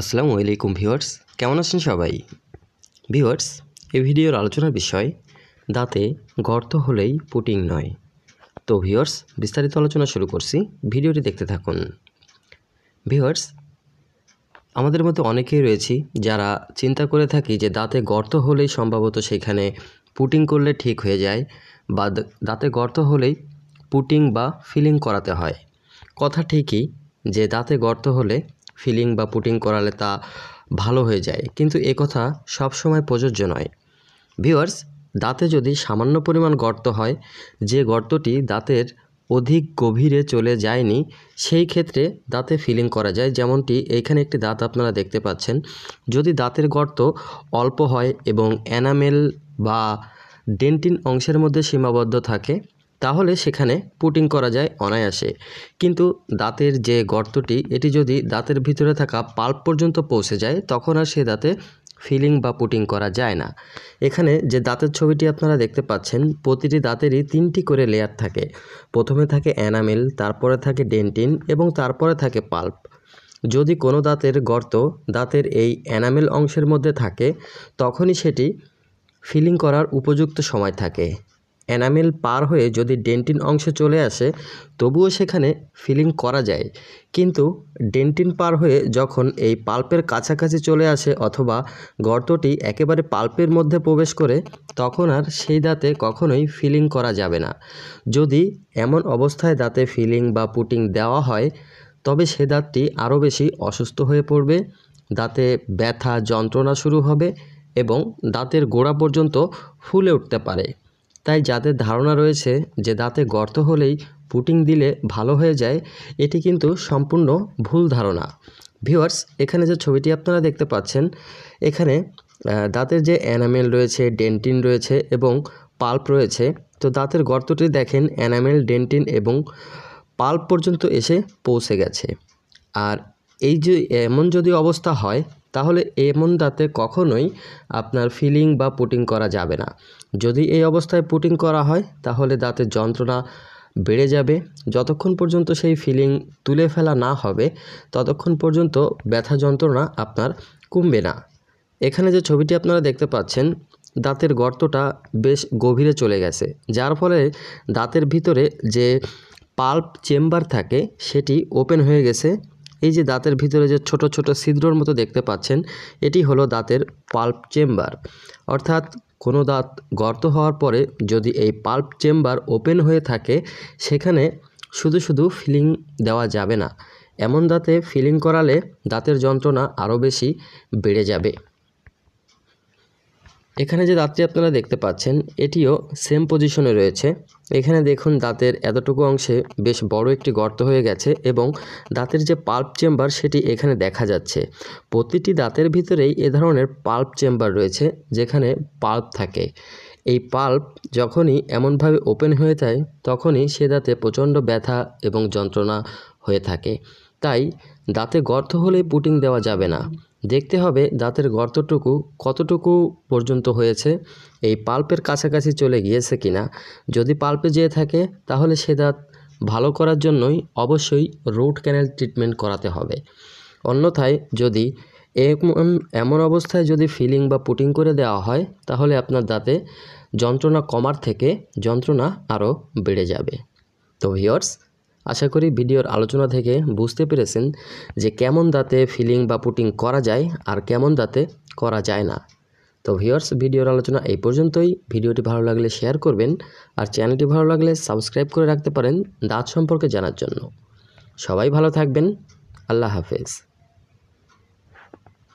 আসসালামু আলাইকুম ভিউয়ার্স কেমন আছেন সবাই ভিউয়ার্স এই ভিডিওর আলোচনার বিষয় দাঁতে গর্ত হলেই পুটিং নয় তো ভিউয়ার্স বিস্তারিত আলোচনা শুরু করছি ভিডিওটি দেখতে থাকুন ভিউয়ার্স আমাদের মধ্যে অনেকেই রয়েছি যারা চিন্তা করে থাকি যে দাঁতে গর্ত হলেই সম্ভবত সেখানে পুটিং করলে ঠিক হয়ে যায় বা দাঁতে গর্ত হলেই পুটিং বা ফিলিং করাতে হয় কথা ঠিকই যে দাঁতে গর্ত হলে ফিলিং বা পুটিং করালে তা ভালো হয়ে যায় কিন্তু এ কথা সবসময় প্রযোজ্য নয় ভিওয়ার্স দাঁতে যদি সামান্য পরিমাণ গর্ত হয় যে গর্তটি দাঁতের অধিক গভীরে চলে যায়নি সেই ক্ষেত্রে দাঁতে ফিলিং করা যায় যেমনটি এখানে একটি দাঁত আপনারা দেখতে পাচ্ছেন যদি দাঁতের গর্ত অল্প হয় এবং অ্যানামেল বা ডেন্টিন অংশের মধ্যে সীমাবদ্ধ থাকে তাহলে সেখানে পুটিং করা যায় অনায়াসে কিন্তু দাঁতের যে গর্তটি এটি যদি দাঁতের ভিতরে থাকা পাল্প পর্যন্ত পৌঁছে যায় তখন আর সে দাঁতে ফিলিং বা পুটিং করা যায় না এখানে যে দাঁতের ছবিটি আপনারা দেখতে পাচ্ছেন প্রতিটি দাঁতেরই তিনটি করে লেয়ার থাকে প্রথমে থাকে অ্যানামেল তারপরে থাকে ডেন্টিন এবং তারপরে থাকে পাল্প যদি কোনো দাঁতের গর্ত দাঁতের এই অ্যানামেল অংশের মধ্যে থাকে তখনই সেটি ফিলিং করার উপযুক্ত সময় থাকে এনামেল পার হয়ে যদি ডেন্টিন অংশে চলে আসে তবুও সেখানে ফিলিং করা যায় কিন্তু ডেন্টিন পার হয়ে যখন এই পাল্পের কাছাকাছি চলে আসে অথবা গর্তটি একেবারে পাল্পের মধ্যে প্রবেশ করে তখন আর সেই দাঁতে কখনোই ফিলিং করা যাবে না যদি এমন অবস্থায় দাঁতে ফিলিং বা পুটিং দেওয়া হয় তবে সে দাঁতটি আরও বেশি অসুস্থ হয়ে পড়বে দাঁতে ব্যথা যন্ত্রণা শুরু হবে এবং দাঁতের গোড়া পর্যন্ত ফুলে উঠতে পারে তাই যাদের ধারণা রয়েছে যে দাঁতে গর্ত হলেই পুটিং দিলে ভালো হয়ে যায় এটি কিন্তু সম্পূর্ণ ভুল ধারণা ভিউয়ার্স এখানে যে ছবিটি আপনারা দেখতে পাচ্ছেন এখানে দাঁতের যে অ্যানামেল রয়েছে ডেন্টিন রয়েছে এবং পাল্প রয়েছে তো দাঁতের গর্তটি দেখেন অ্যানামেল ডেন্টিন এবং পাল্প পর্যন্ত এসে পৌঁছে গেছে আর এই যে এমন যদি অবস্থা হয় তাহলে এমন দাঁতে কখনোই আপনার ফিলিং বা পুটিং করা যাবে না যদি এই অবস্থায় পুটিং করা হয় তাহলে দাঁতের যন্ত্রণা বেড়ে যাবে যতক্ষণ পর্যন্ত সেই ফিলিং তুলে ফেলা না হবে ততক্ষণ পর্যন্ত ব্যথা যন্ত্রণা আপনার কমবে না এখানে যে ছবিটি আপনারা দেখতে পাচ্ছেন দাঁতের গর্তটা বেশ গভীরে চলে গেছে যার ফলে দাঁতের ভিতরে যে পাল্প চেম্বার থাকে সেটি ওপেন হয়ে গেছে এই যে দাঁতের ভিতরে যে ছোট ছোট ছিদ্রর মতো দেখতে পাচ্ছেন এটি হলো দাঁতের পাল্প চেম্বার অর্থাৎ কোনো দাঁত গর্ত হওয়ার পরে যদি এই পাল্প চেম্বার ওপেন হয়ে থাকে সেখানে শুধু শুধু ফিলিং দেওয়া যাবে না এমন দাঁতে ফিলিং করালে দাঁতের যন্ত্রণা আরও বেশি বেড়ে যাবে এখানে যে দাঁতটি আপনারা দেখতে পাচ্ছেন এটিও সেম পজিশনে রয়েছে এখানে দেখুন দাঁতের এতটুকু অংশে বেশ বড় একটি গর্ত হয়ে গেছে এবং দাঁতের যে পাল্প চেম্বার সেটি এখানে দেখা যাচ্ছে প্রতিটি দাঁতের ভিতরেই এ ধরনের পাল্প চেম্বার রয়েছে যেখানে পাল্প থাকে এই পাল্প যখনই এমনভাবে ওপেন হয়ে যায় তখনই সে দাঁতে প্রচণ্ড ব্যথা এবং যন্ত্রণা হয়ে থাকে তাই দাঁতে গর্ত হলে পুটিং দেওয়া যাবে না দেখতে হবে দাঁতের গর্তটুকু কতটুকু পর্যন্ত হয়েছে এই পাল্পের কাছাকাছি চলে গিয়েছে কিনা যদি পাল্পে যেয়ে থাকে তাহলে সে দাঁত ভালো করার জন্যই অবশ্যই রুট ক্যানেল ট্রিটমেন্ট করাতে হবে অন্যথায় যদি এমন এমন অবস্থায় যদি ফিলিং বা পুটিং করে দেওয়া হয় তাহলে আপনার দাঁতে যন্ত্রণা কমার থেকে যন্ত্রণা আরও বেড়ে যাবে তো ভিওর্স আশা করি ভিডিওর আলোচনা থেকে বুঝতে পেরেছেন যে কেমন দাঁতে ফিলিং বা পুটিং করা যায় আর কেমন দাঁতে করা যায় না তো ভিওর্স ভিডিওর আলোচনা এই পর্যন্তই ভিডিওটি ভালো লাগলে শেয়ার করবেন আর চ্যানেলটি ভালো লাগলে সাবস্ক্রাইব করে রাখতে পারেন দাঁত সম্পর্কে জানার জন্য সবাই ভালো থাকবেন আল্লাহ হাফেজ